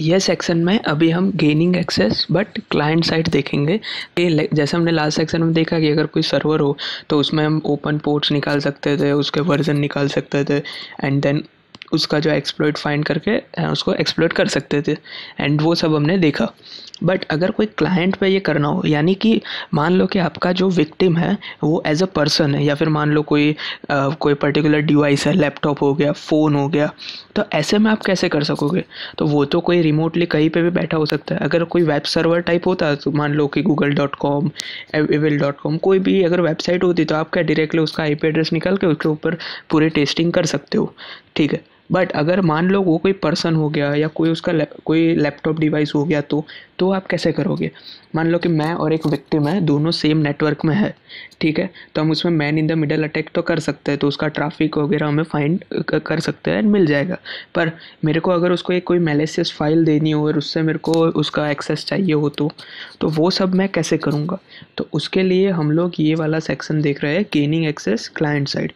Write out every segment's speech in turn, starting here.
यह सेक्शन में अभी हम gaining access but client side देखेंगे कि जैसे हमने लास्ट सेक्शन में देखा कि अगर कोई सर्वर हो तो उसमें हम ओपन पोर्ट्स निकाल सकते थे उसके वर्जन निकाल सकते थे एंड देन उसका जो एक्सप्लोइट फाइंड करके उसको एक्सप्लोइट कर सकते थे एंड वो सब हमने देखा बट अगर कोई क्लाइंट पे ये करना हो यानी कि मान लो कि आपका जो विक्टिम है वो एज अ पर्सन है या फिर मान लो कोई आ, कोई पर्टिकुलर डिवाइस है लैपटॉप हो गया फ़ोन हो गया तो ऐसे में आप कैसे कर सकोगे तो वो तो कोई रिमोटली कहीं पे भी बैठा हो सकता है अगर कोई वेब सर्वर टाइप होता तो मान लो कि Google dot com evil dot com कोई भी अगर वेबसाइट होती तो आप क्या डायरेक्टली उसका आई एड्रेस निकाल के उसके ऊपर पूरी टेस्टिंग कर सकते हो ठीक है बट अगर मान लो वो कोई पर्सन हो गया या कोई उसका कोई लैपटॉप डिवाइस हो गया तो तो आप कैसे करोगे मान लो कि मैं और एक व्यक्ति में दोनों सेम नेटवर्क में है ठीक है तो हम उसमें man in the middle attack तो कर सकते हैं तो उसका ट्रैफिक वगैरह हमें फाइंड कर सकते हैं मिल जाएगा पर मेरे को अगर उसको एक कोई मेलेसियस फाइल देनी हो और उससे मेरे को उसका एक्सेस चाहिए हो तो तो वो सब मैं कैसे करूँगा तो उसके लिए हम लोग ये वाला सेक्शन देख रहे हैं gaining access client side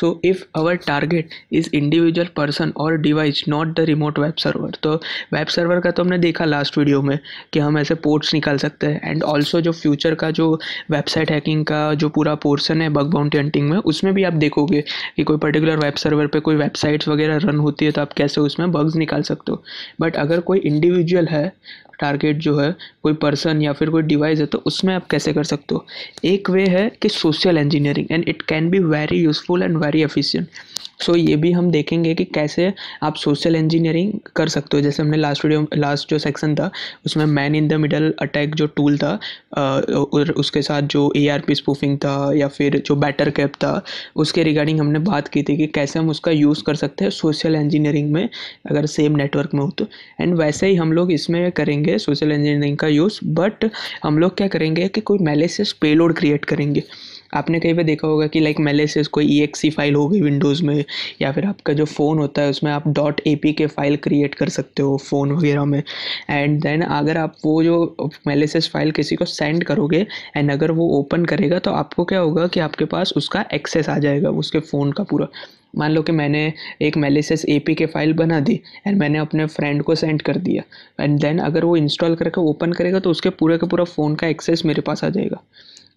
so if our target is individual person और device not the remote web server तो वेब सर्वर का तो हमने देखा लास्ट वीडियो में कि हम ऐसे पोर्ट्स निकाल सकते हैं एंड ऑल्सो जो फ्यूचर का जो वेबसाइट हैकिंग का जो पूरा पोर्सन है बग बाउंटी हंटिंग में उसमें भी आप देखोगे कि कोई पर्टिकुलर वेब सर्वर पर कोई वेबसाइट्स वगैरह रन होती है तो आप कैसे उसमें बग्स निकाल सकते हो बट अगर कोई इंडिविजुअल है टारगेट जो है कोई पर्सन या फिर कोई डिवाइस है तो उसमें आप कैसे कर सकते हो एक वे है कि social engineering and it can be very useful and very efficient so so, ये भी हम देखेंगे कि कैसे आप सोशल इंजीनियरिंग कर सकते हो जैसे हमने लास्ट वीडियो लास्ट जो सेक्शन था उसमें man in the middle attack जो टूल था और उसके साथ जो ए आर पी स्पूफिंग था या फिर जो बैटर कैप था उसके रिगार्डिंग हमने बात की थी कि कैसे हम उसका यूज़ कर सकते हैं सोशल इंजीनियरिंग में अगर सेम नेटवर्क में हो तो एंड वैसे ही हम लोग इसमें करेंगे सोशल इंजीनियरिंग का यूज़ बट हम लोग क्या करेंगे कि कोई मैलेसियस पेलोड क्रिएट करेंगे आपने कहीं पे देखा होगा कि लाइक मेले से कोई ई फाइल हो गई विंडोज़ में या फिर आपका जो फ़ोन होता है उसमें आप डॉट ए के फ़ाइल क्रिएट कर सकते हो फ़ोन वगैरह में एंड देन अगर आप वो जो मेले से फाइल किसी को सेंड करोगे एंड अगर वो ओपन करेगा तो आपको क्या होगा कि आपके पास उसका एक्सेस आ जाएगा उसके फ़ोन का पूरा मान लो कि मैंने एक मेलेसेस ए पी के फाइल बना दी एंड मैंने अपने फ्रेंड को सेंड कर दिया एंड देन अगर वो इंस्टॉल करके ओपन करेगा तो उसके पूरे का पूरा फ़ोन का एक्सेस मेरे पास आ जाएगा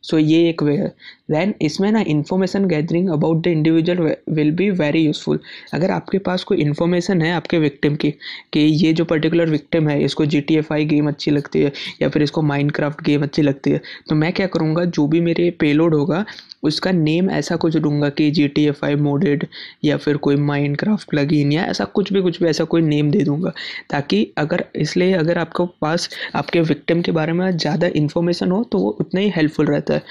सो ये एक वे है दैन इसमें ना information gathering about the individual will be very useful अगर आपके पास कोई इन्फॉर्मेशन है आपके विक्टिम की कि ये जो पर्टिकुलर विक्टिम है इसको G T F I game अच्छी लगती है या फिर इसको माइंड क्राफ्ट गेम अच्छी लगती है तो मैं क्या करूँगा जो भी मेरे पेलोड होगा उसका नेम ऐसा कुछ दूंगा कि G T F I modded या फिर कोई माइंड क्राफ्ट लगीन या ऐसा कुछ भी कुछ भी ऐसा कोई नेम दे दूंगा ताकि अगर इसलिए अगर आपके पास आपके विक्टिम के बारे में ज़्यादा इन्फॉर्मेशन हो तो वो उतना ही हेल्पफुल रहता है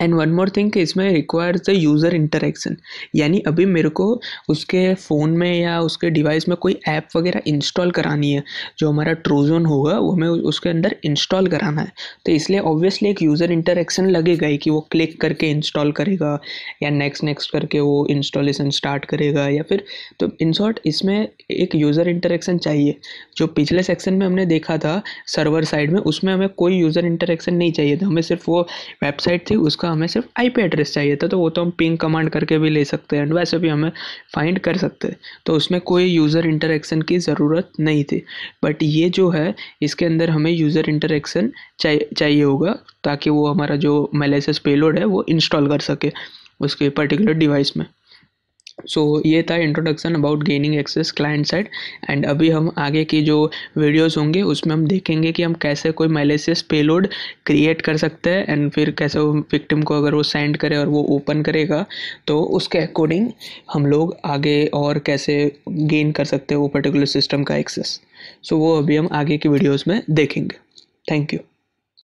एंड वन मोर थिंग इसमें रिक्वायर्स द यूज़र इंटरेक्शन यानी अभी मेरे को उसके फ़ोन में या उसके डिवाइस में कोई ऐप वगैरह इंस्टॉल करानी है जो हमारा ट्रोजोन होगा वो हमें उसके अंदर इंस्टॉल कराना है तो इसलिए ऑब्वियसली एक यूज़र इंटरेक्शन लगेगा ही कि वो क्लिक करके इंस्टॉल करेगा या नेक्स्ट नेक्स्ट करके वो इंस्टॉलेशन स्टार्ट करेगा या फिर तो इन शॉर्ट इसमें एक यूज़र इंटरेक्शन चाहिए जो पिछले सेक्शन में हमने देखा था सर्वर साइड में उसमें हमें कोई यूज़र इंटरेक्शन नहीं चाहिए था हमें सिर्फ वो वेबसाइट थी उसका हमें सिर्फ आईपी एड्रेस चाहिए था तो वो तो हम पिंग कमांड करके भी ले सकते हैं एंड वैसे भी हमें फाइंड कर सकते हैं तो उसमें कोई यूज़र इंटरेक्शन की ज़रूरत नहीं थी बट ये जो है इसके अंदर हमें यूज़र इंटरेक्शन चाहिए चाहिए होगा ताकि वो हमारा जो मेलेसेस पेलोड है वो इंस्टॉल कर सके उसके पर्टिकुलर डिवाइस में सो so, ये था introduction about gaining access client side and अभी हम आगे की जो वीडियोस होंगे उसमें हम देखेंगे कि हम कैसे कोई मैलेसियस पेलोड क्रिएट कर सकते हैं एंड फिर कैसे वो विक्टिम को अगर वो सेंड करे और वो ओपन करेगा तो उसके अकॉर्डिंग हम लोग आगे और कैसे गेन कर सकते हैं वो पर्टिकुलर सिस्टम का एक्सेस सो so, वो अभी हम आगे की वीडियोज़ में देखेंगे थैंक यू